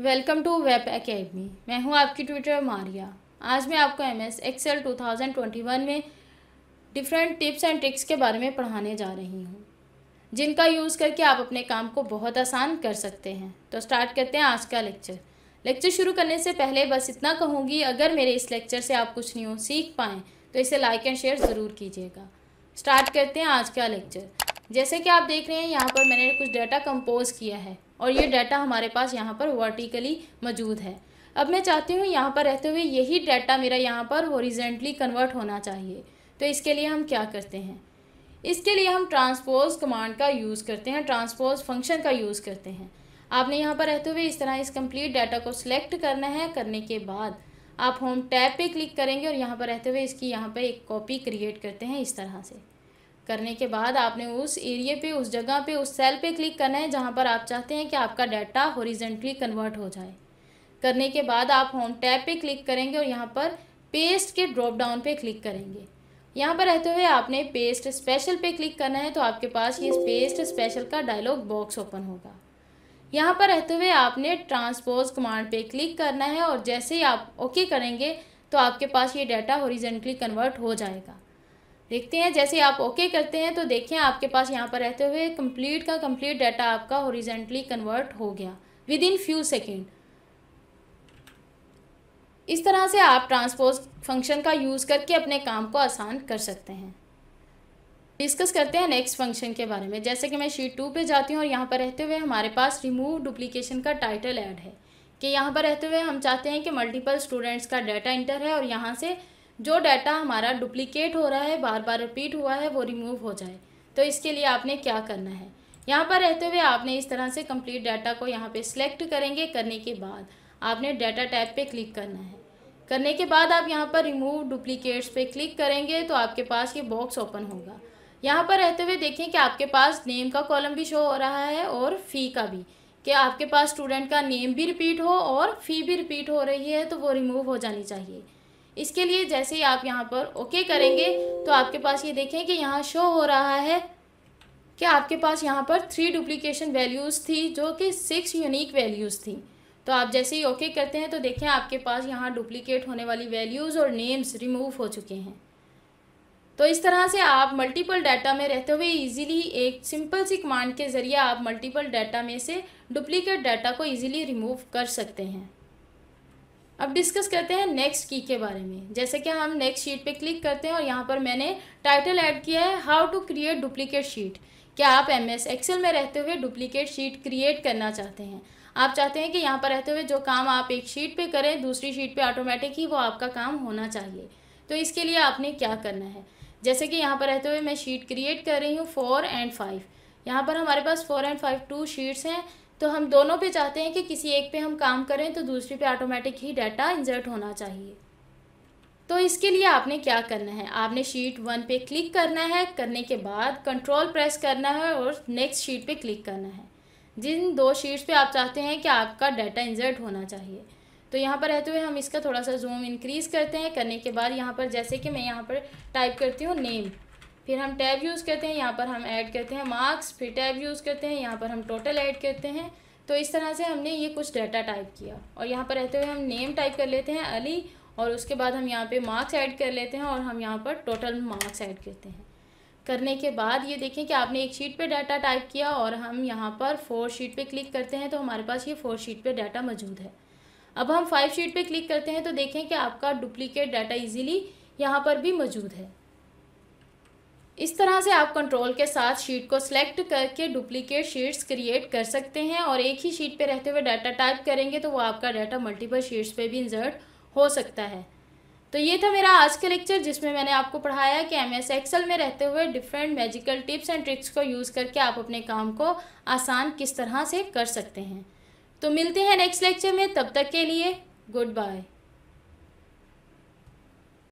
welcome to web academy मैं हूं आपकी ट्विटर मारिया आज मैं आपको M S Excel two thousand twenty one में डिफरेंट टिप्स एंड ट्रिक्स के बारे में पढ़ाने जा रही हूं जिनका यूज़ करके आप अपने काम को बहुत आसान कर सकते हैं तो स्टार्ट करते हैं आज का लेक्चर लेक्चर शुरू करने से पहले बस इतना कहूँगी अगर मेरे इस लेक्चर से आप कुछ न्यू सीख पाएँ तो इसे लाइक एंड शेयर ज़रूर कीजिएगा स्टार्ट करते हैं आज का लेक्चर जैसे कि आप देख रहे हैं यहाँ पर मैंने कुछ डाटा कंपोज किया है और ये डाटा हमारे पास यहाँ पर वर्टिकली मौजूद है अब मैं चाहती हूँ यहाँ पर रहते हुए यही डाटा मेरा यहाँ पर हॉरिजेंटली कन्वर्ट होना चाहिए तो इसके लिए हम क्या करते हैं इसके लिए हम ट्रांसपोज कमांड का यूज़ करते हैं ट्रांसपोज फंक्शन का यूज़ करते हैं आपने यहाँ पर रहते हुए इस तरह इस कंप्लीट डाटा को सिलेक्ट करना है करने के बाद आप होम टैब पे क्लिक करेंगे और यहाँ पर रहते हुए इसकी यहाँ पर एक कॉपी क्रिएट करते हैं इस तरह से करने के बाद आपने उस एरिए पे उस जगह पे उस सेल पे क्लिक करना है जहाँ पर आप चाहते हैं कि आपका डाटा हॉरिजेंटली कन्वर्ट हो जाए करने के बाद आप होम टैब पे क्लिक करेंगे और यहाँ पर पेस्ट के ड्रॉप डाउन पे क्लिक करेंगे यहाँ पर रहते हुए आपने पेस्ट स्पेशल पे क्लिक करना है तो आपके पास ये पेस्ट स्पेशल का डायलॉग बॉक्स ओपन होगा यहाँ पर रहते हुए आपने ट्रांसपोज कमांड पे क्लिक करना है और जैसे ही आप ओके करेंगे तो आपके पास ये डाटा हॉरिजेंटली कन्वर्ट हो जाएगा देखते हैं जैसे आप ओके okay करते हैं तो देखें आपके पास यहाँ पर रहते हुए कंप्लीट का कंप्लीट डाटा आपका हॉरिजेंटली कन्वर्ट हो गया विद इन फ्यू सेकेंड इस तरह से आप ट्रांसपोज फंक्शन का यूज़ करके अपने काम को आसान कर सकते हैं डिस्कस करते हैं नेक्स्ट फंक्शन के बारे में जैसे कि मैं शीट टू पे जाती हूँ और यहाँ पर रहते हुए हमारे पास रिमूव डुप्लीकेशन का टाइटल ऐड है कि यहाँ पर रहते हुए हम चाहते हैं कि मल्टीपल स्टूडेंट्स का डाटा इंटर है और यहाँ से जो डाटा हमारा डुप्लीकेट हो रहा है बार बार रिपीट हुआ है वो रिमूव हो जाए तो इसके लिए आपने क्या करना है यहाँ पर रहते हुए आपने इस तरह से कंप्लीट डाटा को यहाँ पे सिलेक्ट करेंगे करने के बाद आपने डाटा टैब पे क्लिक करना है करने के बाद आप यहाँ पर रिमूव डुप्लीकेट्स पे क्लिक करेंगे तो आपके पास ये बॉक्स ओपन होगा यहाँ पर रहते हुए देखें कि आपके पास नेम का कॉलम भी शो हो रहा है और फ़ी का भी कि आपके पास स्टूडेंट का नेम भी रिपीट हो और फ़ी भी रिपीट हो रही है तो वो रिमूव हो जानी चाहिए इसके लिए जैसे ही आप यहाँ पर ओके करेंगे तो आपके पास ये देखें कि यहाँ शो हो रहा है कि आपके पास यहाँ पर थ्री डुप्लीकेशन वैल्यूज़ थी जो कि सिक्स यूनिक वैल्यूज़ थी तो आप जैसे ही ओके करते हैं तो देखें आपके पास यहाँ डुप्लीकेट होने वाली वैल्यूज़ और नेम्स रिमूव हो चुके हैं तो इस तरह से आप मल्टीपल डाटा में रहते हुए इजीली एक सिंपल सी कमांड के ज़रिए आप मल्टीपल डाटा में से डुप्लीकेट डाटा को इजीली रिमूव कर सकते हैं अब डिस्कस करते हैं नेक्स्ट की के बारे में जैसे कि हम नेक्स्ट शीट पे क्लिक करते हैं और यहाँ पर मैंने टाइटल ऐड किया है how to create duplicate sheet क्या आप एम एस एक्सेल में रहते हुए डुप्लीकेट शीट क्रिएट करना चाहते हैं आप चाहते हैं कि यहाँ पर रहते हुए जो काम आप एक शीट पे करें दूसरी शीट पे ऑटोमेटिक ही वो आपका काम होना चाहिए तो इसके लिए आपने क्या करना है जैसे कि यहाँ पर रहते हुए मैं शीट क्रिएट कर रही हूँ फोर एंड फाइव यहाँ पर हमारे पास four and five two sheets हैं तो हम दोनों पे चाहते हैं कि किसी एक पे हम काम करें तो दूसरे पे ऑटोमेटिक ही डाटा इंजर्ट होना चाहिए तो इसके लिए आपने क्या करना है आपने शीट वन पे क्लिक करना है करने के बाद कंट्रोल प्रेस करना है और नेक्स्ट शीट पे क्लिक करना है जिन दो शीट्स पे आप चाहते हैं कि आपका डाटा इंजर्ट होना चाहिए तो यहाँ पर रहते हुए हम इसका थोड़ा सा जूम इंक्रीज़ करते हैं करने के बाद यहाँ पर जैसे कि मैं यहाँ पर टाइप करती हूँ नेम फिर हम टैब यूज़ करते हैं यहाँ पर हम ऐड करते हैं मार्क्स फिर टैब यूज़ करते हैं यहाँ पर हम टोटल ऐड करते हैं तो इस तरह से हमने ये कुछ डाटा टाइप किया और यहाँ पर रहते हुए हम नेम टाइप कर लेते हैं अली और उसके बाद हम यहाँ पे मार्क्स ऐड कर लेते हैं और हम यहाँ पर टोटल मार्क्स ऐड करते हैं करने के बाद ये देखें कि आपने एक शीट पे डाटा टाइप किया और हम यहाँ पर फोर शीट पे क्लिक करते हैं तो हमारे पास ये फोर शीट पे डाटा मौजूद है अब हम फाइव शीट पे क्लिक करते हैं तो देखें कि आपका डुप्लीकेट डाटा ईज़िली यहाँ पर भी मौजूद है इस तरह से आप कंट्रोल के साथ शीट को सिलेक्ट करके डुप्लीकेट शीट्स क्रिएट कर सकते हैं और एक ही शीट पे रहते हुए डाटा टाइप करेंगे तो वो आपका डाटा मल्टीपल शीट्स पे भी इंजर्ट हो सकता है तो ये था मेरा आज का लेक्चर जिसमें मैंने आपको पढ़ाया कि एम एस एक्सल में रहते हुए different magical tips and tricks को यूज़ करके आप अपने काम को आसान किस तरह से कर सकते हैं तो मिलते हैं नेक्स्ट लेक्चर में तब तक के लिए गुड बाय